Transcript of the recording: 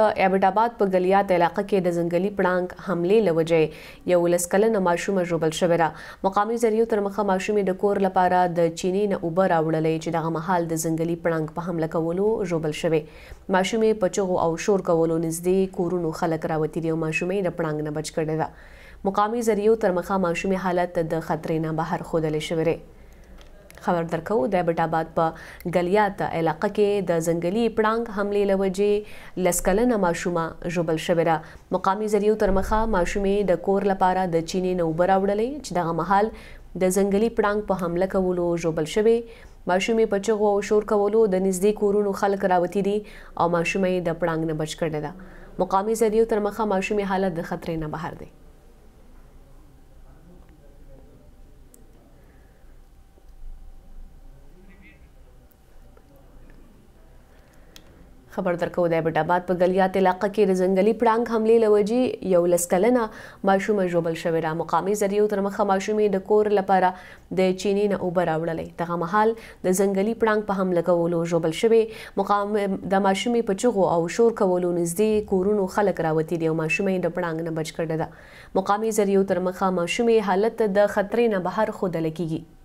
ایبټ آباد په ګلیات علاقې کې د ځنګلي پړانګ حمله لوجې یو لسکلنه ماشومه ژوبل شوې ده مقامي ذریعہ تر مخه ماشومې د کور لپاره د چینی نه اوبر راوړلې چې دغه محل د ځنګلي پړانګ په حمله کولو ژوبل شوې ماشومې په چغو او شور کولو نږدې کورونو خلک راوتی دي او ماشومې د پړانګ نه بچ کړې ده مقامي ذریعہ تر مخه ماشومې حالت د خطرې نه بهر خوده لې شوې خبر درکو د بټ آباد په ګلیات علاقه کې د ځنګلي پړانګ حمله لوجې لسکلنه ماشومه جوبل شبرا مقامی ذریعہ تر مخه ماشومې د کور لپاره د چینی نوبر اوړلې چې دغه محل د ځنګلي پړانګ په حمله کولو جوبل شوی ماشومې په چغو او شور کولو د نږدې کورونو خلک راوتی دي او ماشومې د پړانګ نه بچ کړل ده مقامی ذریعہ تر مخه ماشومې حالت د خطرې نه بهر دی خبر درکو د بټاباد په ګلیات علاقې کې د ځنګلي پړانګ حمله لوجي یو لسکلنه ماشوم جوبل شوی را مقامي زریو تر مخه ماشومې د کور لپاره د چینی نه اوبر راوړلې دغه مهال د ځنګلي پړانګ په حمله کولو جوبل شوی مقام د ماشومې په چغو او شور کولو نږدې کورونو خلک راوتی دي او ماشومې د پړانګ نه بچ کړل ده مقامي زریو تر مخه ماشومې حالت د خطرې نه بهر خوده لکېږي